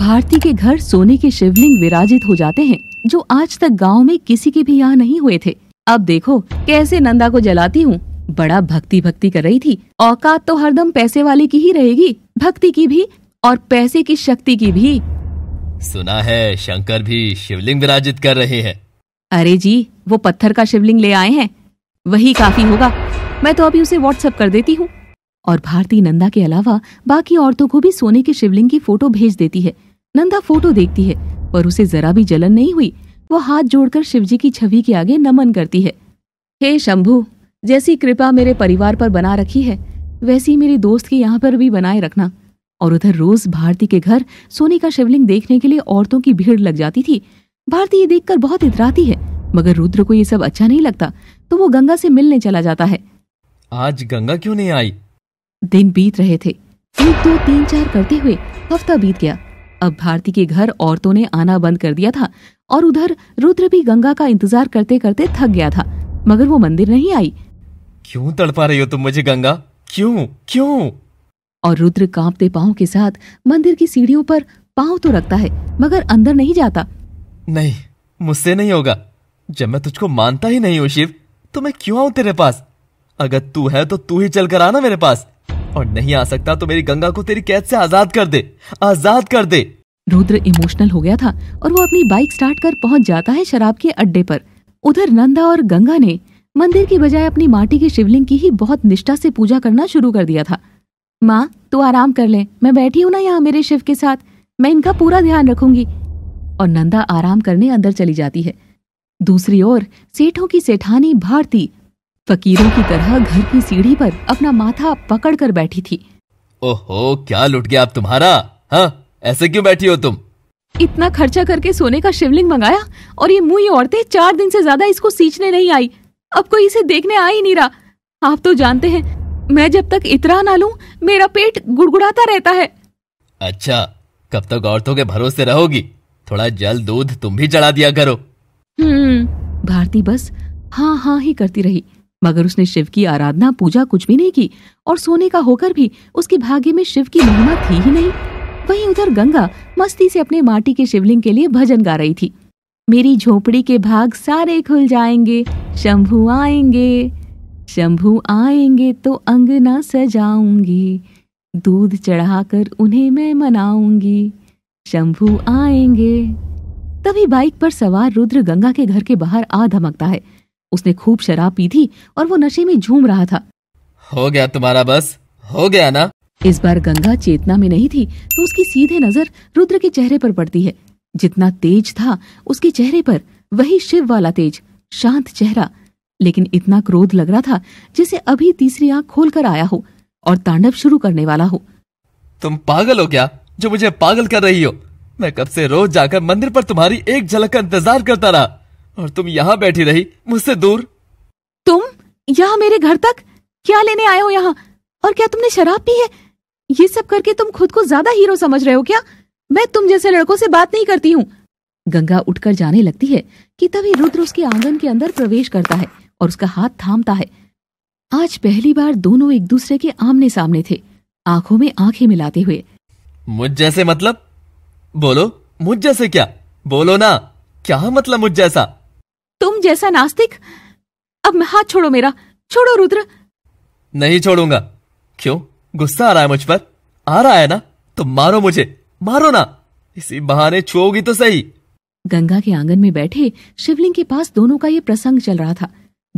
भारती के घर सोने के शिवलिंग विराजित हो जाते हैं जो आज तक गांव में किसी के भी यहाँ नहीं हुए थे अब देखो कैसे नंदा को जलाती हूँ बड़ा भक्ति भक्ति कर रही थी औकात तो हरदम पैसे वाले की ही रहेगी भक्ति की भी और पैसे की शक्ति की भी सुना है शंकर भी शिवलिंग विराजित कर रहे हैं अरे जी वो पत्थर का शिवलिंग ले आए हैं वही काफी होगा मैं तो अभी उसे व्हाट्सएप कर देती हूँ और भारती नंदा के अलावा बाकी औरतों को भी सोने के शिवलिंग की फोटो भेज देती है नंदा फोटो देखती है पर उसे जरा भी जलन नहीं हुई वो हाथ जोड़कर शिवजी की छवि के आगे नमन करती है हे शंभु जैसी कृपा मेरे परिवार पर बना रखी है वैसी मेरी दोस्त के यहाँ पर भी बनाए रखना और उधर रोज भारती के घर सोने का शिवलिंग देखने के लिए औरतों की भीड़ लग जाती थी भारती ये देखकर बहुत इतराती है मगर रुद्र को ये सब अच्छा नहीं लगता तो वो गंगा से मिलने चला जाता है आज गंगा क्यों नहीं आई दिन बीत रहे थे एक दो तीन चार करते हुए हफ्ता बीत गया अब भारती के घर औरतों ने आना बंद कर दिया था और उधर रुद्र भी गंगा का इंतजार करते करते थक गया था मगर वो मंदिर नहीं आई क्यों तड़पा रही हो तुम मुझे गंगा क्यों क्यों और रुद्र कांपते पाँव के साथ मंदिर की सीढ़ियों पर पाँव तो रखता है मगर अंदर नहीं जाता नहीं मुझसे नहीं होगा जब मैं तुझको मानता ही नहीं हूँ शिव तो मैं क्यों आऊँ तेरे पास अगर तू है तो तू ही चल कर आना मेरे पास और नहीं आ सकता तो मेरी गंगा को तेरी कैद से आजाद कर दे आजाद कर दे रुद्र इमोशनल हो गया था और वो अपनी बाइक स्टार्ट कर पहुंच जाता है शराब के अड्डे पर उधर नंदा और गंगा ने मंदिर की बजाय अपनी माटी के शिवलिंग की ही बहुत निष्ठा से पूजा करना शुरू कर दिया था माँ तू आराम कर ले मैं बैठी हूँ ना यहाँ मेरे शिव के साथ मैं इनका पूरा ध्यान रखूंगी और नंदा आराम करने अंदर चली जाती है दूसरी ओर सेठों की सेठानी भारती फकीरों की तरह घर की सीढ़ी पर अपना माथा पकड़ कर बैठी थी ओहो क्या लुट गया अब तुम्हारा हा? ऐसे क्यों बैठी हो तुम इतना खर्चा करके सोने का शिवलिंग मंगाया और ये मुंह औरतें चार दिन से ज्यादा इसको सींचने नहीं आई अब कोई इसे देखने आ ही नहीं रहा आप तो जानते हैं मैं जब तक इतरा ना लूं मेरा पेट गुड़गुड़ाता रहता है अच्छा कब तक औरतों के भरोसे रहोगी थोड़ा जल दूध तुम भी चढ़ा दिया करो हम्म भारती बस हाँ हाँ ही करती रही मगर उसने शिव की आराधना पूजा कुछ भी नहीं की और सोने का होकर भी उसके भाग्य में शिव की महिमा थी ही नहीं वहीं उधर गंगा मस्ती से अपने माटी के शिवलिंग के लिए भजन गा रही थी मेरी झोपड़ी के भाग सारे खुल जाएंगे शंभू आएंगे शंभू आएंगे तो अंगना सजाऊंगी दूध चढ़ाकर उन्हें मैं मनाऊंगी शंभू आएंगे तभी बाइक पर सवार रुद्र गंगा के घर के बाहर आ धमकता है उसने खूब शराब पी थी और वो नशे में झूम रहा था हो गया तुम्हारा बस हो गया ना इस बार गंगा चेतना में नहीं थी तो उसकी सीधे नजर रुद्र के चेहरे पर पड़ती है जितना तेज था उसके चेहरे पर वही शिव वाला तेज शांत चेहरा लेकिन इतना क्रोध लग रहा था जैसे अभी तीसरी आंख खोलकर आया हो और तांडव शुरू करने वाला हो तुम पागल हो क्या जो मुझे पागल कर रही हो मैं कब से रोज जाकर मंदिर पर तुम्हारी एक झलक का इंतजार करता रहा और तुम यहाँ बैठी रही मुझसे दूर तुम यहाँ मेरे घर तक क्या लेने आए हो यहाँ और क्या तुमने शराब पी है ये सब करके तुम खुद को ज्यादा हीरो समझ रहे हो क्या मैं तुम जैसे लड़कों से बात नहीं करती हूँ गंगा उठकर जाने लगती है कि तभी रुद्र उसके आंगन के अंदर प्रवेश करता है और उसका हाथ थामता है आज पहली बार दोनों एक दूसरे के आमने सामने थे आंखों में आंखें मिलाते हुए मुझ जैसे मतलब बोलो मुझ जैसे क्या बोलो ना क्या मतलब मुझ जैसा तुम जैसा नास्तिक अब हाथ छोड़ो मेरा छोड़ो रुद्र नहीं छोड़ूंगा क्यों गुस्सा आ रहा है मुझ पर आ रहा है ना तो मारो मुझे मारो ना इसी बहाने छुओगी तो सही गंगा के आंगन में बैठे शिवलिंग के पास दोनों का ये प्रसंग चल रहा था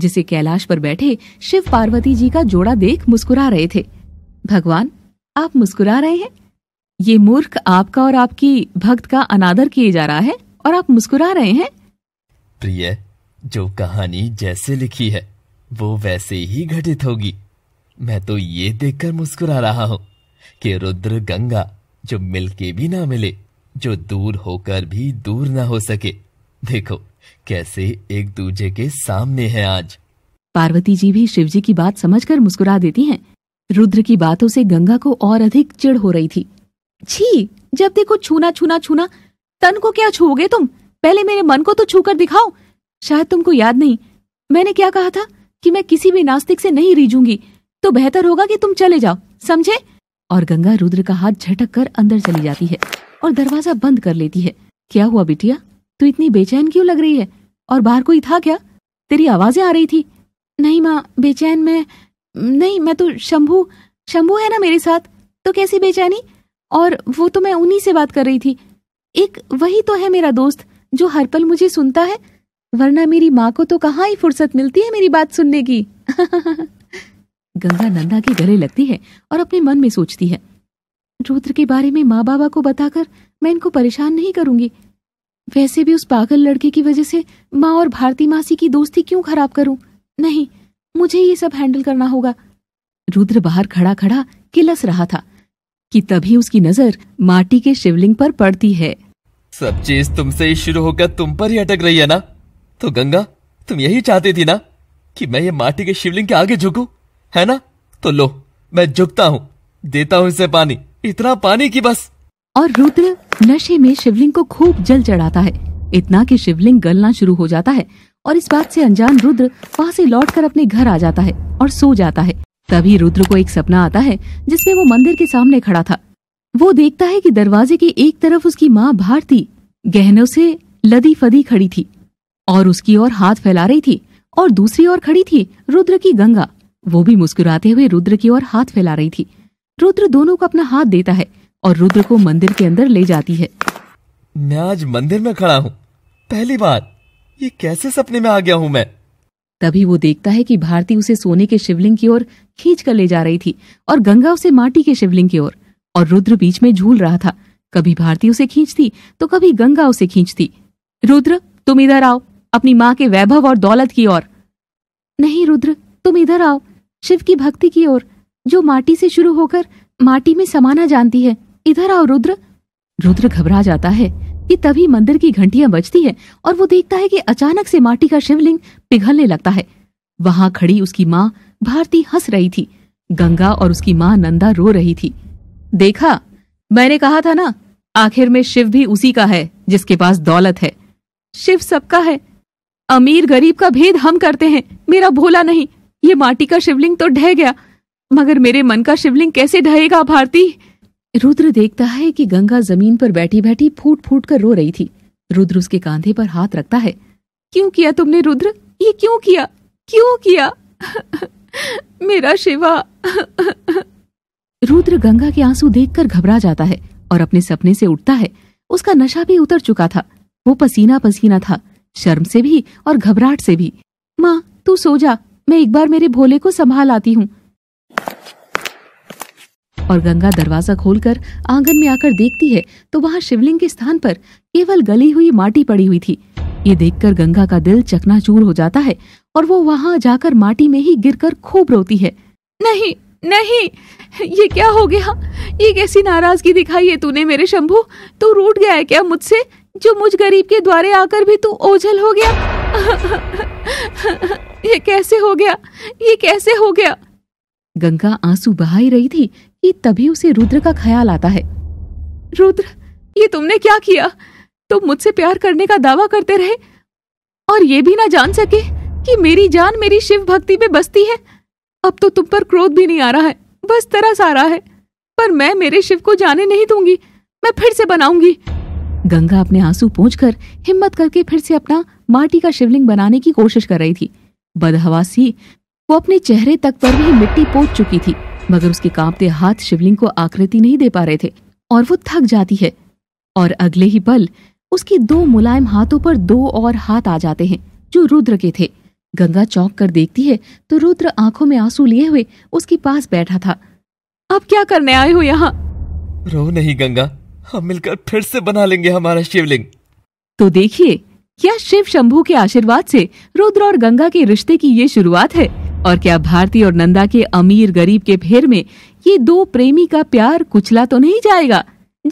जिसे कैलाश पर बैठे शिव पार्वती जी का जोड़ा देख मुस्कुरा रहे थे भगवान आप मुस्कुरा रहे हैं ये मूर्ख आपका और आपकी भक्त का अनादर किए जा रहा है और आप मुस्कुरा रहे हैं प्रिय जो कहानी जैसे लिखी है वो वैसे ही घटित होगी मैं तो ये देखकर मुस्कुरा रहा हूँ कि रुद्र गंगा जो मिल के भी ना मिले जो दूर होकर भी दूर ना हो सके देखो कैसे एक दूजे के सामने है आज पार्वती जी भी शिव जी की बात समझकर मुस्कुरा देती हैं। रुद्र की बातों से गंगा को और अधिक चिड़ हो रही थी छी जब देखो छूना छूना छूना तन को क्या छूओगे तुम पहले मेरे मन को तो छूकर दिखाओ शायद तुमको याद नहीं मैंने क्या कहा था कि मैं किसी भी नास्तिक से नहीं रीझूंगी तो बेहतर होगा कि तुम चले जाओ समझे और गंगा रुद्र का हाथ झटक कर अंदर चली जाती है और दरवाजा बंद कर लेती है क्या हुआ बिटिया तू इतनी बेचैन क्यों लग रही है और बाहर कोई था क्या तेरी आवाजें आ रही थी नहीं माँ बेचैन मैं नहीं मैं तो शंभू शंभू है ना मेरे साथ तो कैसी बेचैनी और वो तो मैं उन्हीं से बात कर रही थी एक वही तो है मेरा दोस्त जो हर पल मुझे सुनता है वरना मेरी माँ को तो कहाँ ही फुर्सत मिलती है मेरी बात सुनने की गंगा नंदा के गले लगती है और अपने मन में सोचती है रुद्र के बारे में माँ बाबा को बताकर मैं इनको परेशान नहीं करूंगी वैसे भी उस पागल लड़के की वजह से माँ और भारती मासी की दोस्ती क्यों खराब करूं नहीं मुझे ये सब हैंडल करना होगा रुद्र बाहर खड़ा खड़ा किलस रहा था कि तभी उसकी नजर माटी के शिवलिंग पर पड़ती है सब चीज तुमसे ही शुरू होकर तुम पर ही अटक रही है ना तो गंगा तुम यही चाहती थी ना कि मैं ये माटी के शिवलिंग के आगे झुकू है ना तो लो मैं झुकता हूँ देता हूँ इसे पानी इतना पानी की बस और रुद्र नशे में शिवलिंग को खूब जल चढ़ाता है इतना कि शिवलिंग गलना शुरू हो जाता है और इस बात से अनजान रुद्र वहाँ से लौटकर अपने घर आ जाता है और सो जाता है तभी रुद्र को एक सपना आता है जिसमें वो मंदिर के सामने खड़ा था वो देखता है कि दरवाजे के एक तरफ उसकी माँ भारती गहनों से लदी फदी खड़ी थी और उसकी ओर हाथ फैला रही थी और दूसरी ओर खड़ी थी रुद्र की गंगा वो भी मुस्कुराते हुए रुद्र की ओर हाथ फैला रही थी रुद्र दोनों को अपना हाथ देता है और रुद्र को मंदिर के अंदर ले जाती है मैं आज मंदिर में खड़ा हूँ पहली बार ये कैसे सपने में आ गया हूँ मैं तभी वो देखता है कि भारती उसे सोने के शिवलिंग की ओर खींच कर ले जा रही थी और गंगा उसे माटी के शिवलिंग की ओर और रुद्र बीच में झूल रहा था कभी भारती उसे खींचती तो कभी गंगा उसे खींचती रुद्र तुम इधर आओ अपनी माँ के वैभव और दौलत की ओर नहीं रुद्र तुम इधर आओ शिव की भक्ति की ओर जो माटी से शुरू होकर माटी में समाना जानती है इधर आओ रुद्र रुद्र घबरा जाता है कि तभी मंदिर की घंटियां बजती है और वो देखता है कि अचानक से माटी का शिवलिंग पिघलने लगता है वहां खड़ी उसकी माँ भारती हंस रही थी गंगा और उसकी माँ नंदा रो रही थी देखा मैंने कहा था ना आखिर में शिव भी उसी का है जिसके पास दौलत है शिव सबका है अमीर गरीब का भेद हम करते हैं मेरा भोला नहीं ये माटी का शिवलिंग तो ढह गया मगर मेरे मन का शिवलिंग कैसे ढहेगा भारती रुद्र देखता है कि गंगा जमीन पर बैठी बैठी फूट फूट कर रो रही थी रुद्र उसके कांधे पर हाथ रखता है क्यों किया तुमने रुद्र ये क्यों किया क्यों किया मेरा शिवा रुद्र गंगा के आंसू देखकर घबरा जाता है और अपने सपने से उठता है उसका नशा भी उतर चुका था वो पसीना पसीना था शर्म से भी और घबराहट से भी माँ तू सो जा मैं एक बार मेरे भोले को संभाल आती हूँ और गंगा दरवाजा खोलकर आंगन में आकर देखती है तो वहाँ शिवलिंग के स्थान पर केवल गली हुई माटी पड़ी हुई थी ये देखकर गंगा का दिल चकनाचूर हो जाता है और वो वहाँ जाकर माटी में ही गिरकर खूब रोती है नहीं नहीं ये क्या हो गया ये कैसी नाराजगी दिखाई है तूने मेरे शंभू तू रूट गया है क्या मुझसे जो मुझ गरीब के द्वारे आकर भी तू ओझल हो गया ये कैसे हो गया ये कैसे हो गया गंगा आंसू बहाई रही थी कि तभी उसे रुद्र का ख्याल आता है रुद्र ये तुमने क्या किया तुम मुझसे प्यार करने का दावा करते रहे और ये भी ना जान सके कि मेरी जान मेरी शिव भक्ति में बसती है अब तो तुम पर क्रोध भी नहीं आ रहा है बस तरस आ रहा है पर मैं मेरे शिव को जाने नहीं दूंगी मैं फिर से बनाऊंगी गंगा अपने आंसू पोंछकर हिम्मत करके फिर से अपना माटी का शिवलिंग बनाने की कोशिश कर रही थी बदहवासी वो अपने चेहरे तक पर भी मिट्टी पोच चुकी थी मगर उसके कांपते हाथ शिवलिंग को आकृति नहीं दे पा रहे थे और वो थक जाती है और अगले ही पल उसके दो मुलायम हाथों पर दो और हाथ आ जाते हैं जो रुद्र के थे गंगा चौंक कर देखती है तो रुद्र आंखों में आंसू लिए हुए उसके पास बैठा था अब क्या करने आए हो यहाँ रो नहीं गंगा हम मिलकर फिर से बना लेंगे हमारा शिवलिंग तो देखिए क्या शिव शंभू के आशीर्वाद से रुद्र और गंगा के रिश्ते की ये शुरुआत है और क्या भारती और नंदा के अमीर गरीब के फेर में ये दो प्रेमी का प्यार कुचला तो नहीं जाएगा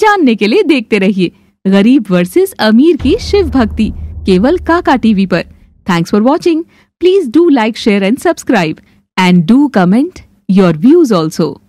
जानने के लिए देखते रहिए गरीब वर्सेस अमीर की शिव भक्ति केवल काका टीवी पर thanks for watching please do like share and subscribe and do comment your views also